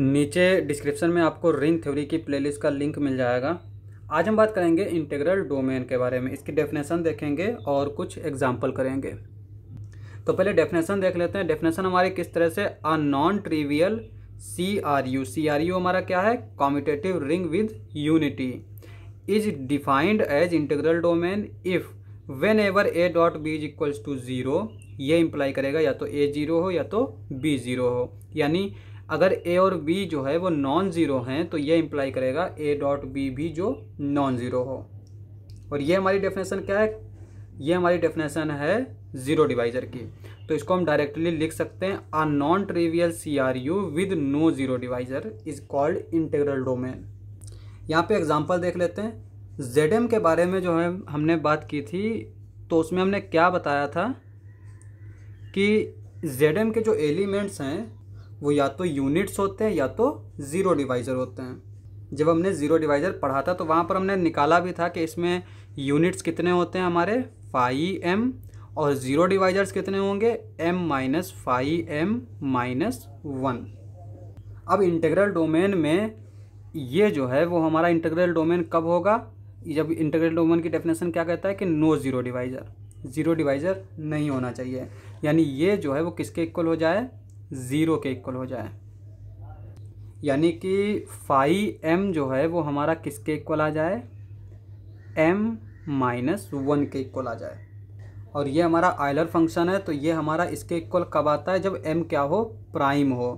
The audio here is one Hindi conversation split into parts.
नीचे डिस्क्रिप्शन में आपको रिंग थ्योरी की प्लेलिस्ट का लिंक मिल जाएगा आज हम बात करेंगे इंटीग्रल डोमेन के बारे में इसकी डेफिनेशन देखेंगे और कुछ एग्जाम्पल करेंगे तो पहले डेफिनेशन देख लेते हैं डेफिनेशन हमारी किस तरह से a non trivial C R U C R U हमारा क्या है commutative ring with unity is defined as integral domain if whenever a dot b is equals to zero ये इम्प्लाई करेगा या तो ए ज़ीरो हो या तो बी ज़ीरो हो यानी अगर ए और बी जो है वो नॉन ज़ीरो हैं तो ये इम्प्लाई करेगा ए डॉट बी भी जो नॉन ज़ीरो हो और ये हमारी डेफिनेशन क्या है ये हमारी डेफिनेशन है ज़ीरो डिवाइजर की तो इसको हम डायरेक्टली लिख सकते हैं a non trivial C R U with no zero divisor is called integral domain यहाँ पे एग्जांपल देख लेते हैं जेड एम के बारे में जो है हमने बात की थी तो उसमें हमने क्या बताया था कि जेड एम के जो एलिमेंट्स हैं वो या तो यूनिट्स होते हैं या तो ज़ीरो डिवाइज़र होते हैं जब हमने ज़ीरो डिवाइज़र पढ़ा था तो वहाँ पर हमने निकाला भी था कि इसमें यूनिट्स कितने होते हैं हमारे फाई एम और ज़ीरो डिवाइजर्स कितने होंगे M minus five M minus one अब इंटीग्रल डोमेन में ये जो है वो हमारा इंटीग्रल डोमेन कब होगा जब इंटीग्रल डोमेन की डेफिनेशन क्या कहता है कि no zero divisor zero divisor नहीं होना चाहिए यानी ये जो है वो किसके इक्वल हो जाए ज़ीरो के इक्वल हो जाए यानी कि फाई एम जो है वो हमारा किसके इक्वल आ जाए एम माइनस वन के इक्वल आ जाए और ये हमारा आयलर फंक्शन है तो ये हमारा इसके इक्वल कब आता है जब एम क्या हो प्राइम हो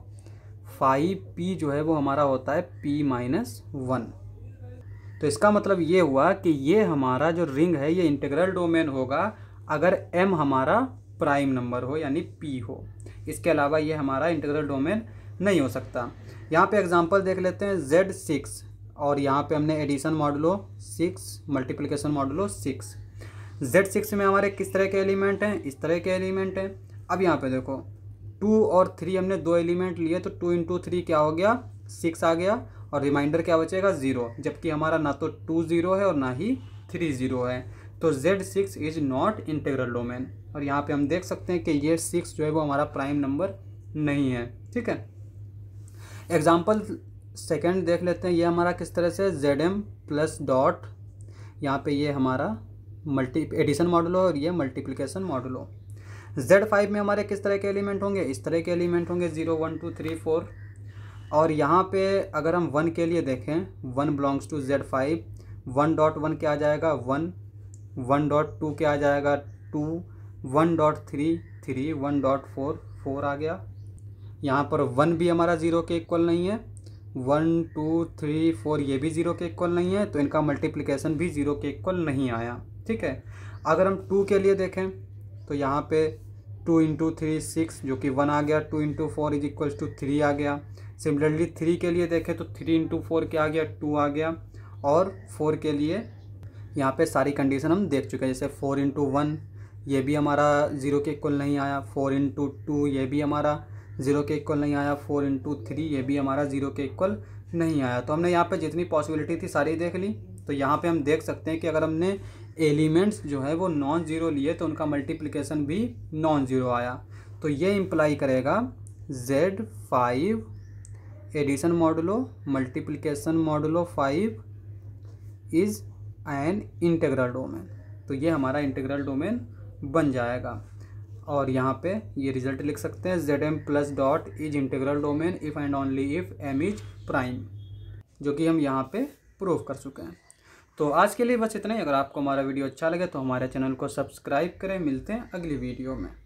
फाई पी जो है वो हमारा होता है पी माइनस वन तो इसका मतलब ये हुआ कि ये हमारा जो रिंग है ये इंटीग्रल डोमेन होगा अगर एम हमारा प्राइम नंबर हो यानी पी हो इसके अलावा ये हमारा इंटीग्रल डोमेन नहीं हो सकता यहाँ पे एग्जांपल देख लेते हैं जेड सिक्स और यहाँ पे हमने addition modulo six multiplication modulo six Z six में हमारे किस तरह के एलिमेंट हैं इस तरह के एलिमेंट हैं अब यहाँ पे देखो टू और थ्री हमने दो एलिमेंट लिए तो टू इंटू थ्री क्या हो गया सिक्स आ गया और रिमाइंडर क्या बचेगा ज़ीरो जबकि हमारा ना तो टू ज़ीरो है और ना ही थ्री ज़ीरो है तो z6 six is not integral domain और यहाँ पे हम देख सकते हैं कि ये सिक्स जो है वो हमारा प्राइम नंबर नहीं है ठीक है एग्जाम्पल सेकेंड देख लेते हैं ये हमारा किस तरह से जेड एम प्लस डॉट यहाँ पे ये हमारा मल्टी एडिशन मॉडल हो और ये मल्टीप्लिकेशन मॉडल हो जेड फाइव में हमारे किस तरह के एलिमेंट होंगे इस तरह के एलिमेंट होंगे zero one two three four और यहाँ पे अगर हम वन के लिए देखें one belongs to Z five one dot one क्या आ जाएगा वन वन डॉट टू क्या आ जाएगा two one dot three three one dot four four आ गया यहाँ पर वन भी हमारा ज़ीरो के इक्वल नहीं है वन टू थ्री फोर ये भी ज़ीरो के इक्वल नहीं है तो इनका मल्टीप्लिकेशन भी ज़ीरो के इक्वल नहीं आया ठीक है अगर हम टू के लिए देखें तो यहाँ पे टू इंटू थ्री सिक्स जो कि वन आ गया two into four is equals to three आ गया सिमिलरली थ्री के लिए देखें तो थ्री इंटू फोर क्या आ गया टू आ गया और फोर के लिए यहाँ पे सारी कंडीशन हम देख चुके हैं जैसे फोर इंटू वन ये भी हमारा ज़ीरो के इक्वल नहीं आया फोर इंटू टू ये भी हमारा ज़ीरो के इक्वल नहीं आया फोर इंटू थ्री ये भी हमारा ज़ीरो के इक्वल नहीं आया तो हमने यहाँ पे जितनी पॉसिबिलिटी थी सारी देख ली तो यहाँ पे हम देख सकते हैं कि अगर हमने एलिमेंट्स जो है वो नॉन ज़ीरो लिए तो उनका मल्टीप्लिकेशन भी नॉन ज़ीरो आया तो ये इम्प्लाई करेगा Z five addition modulo multiplication modulo five is an integral domain तो ये हमारा इंटेग्रल डोमेन बन जाएगा और यहाँ पे ये रिजल्ट लिख सकते हैं Z M plus dot is integral domain if and only if M is prime जो कि हम यहाँ पे प्रूव कर चुके हैं तो आज के लिए बस इतना ही अगर आपको हमारा वीडियो अच्छा लगे तो हमारे चैनल को सब्सक्राइब करें मिलते हैं अगली वीडियो में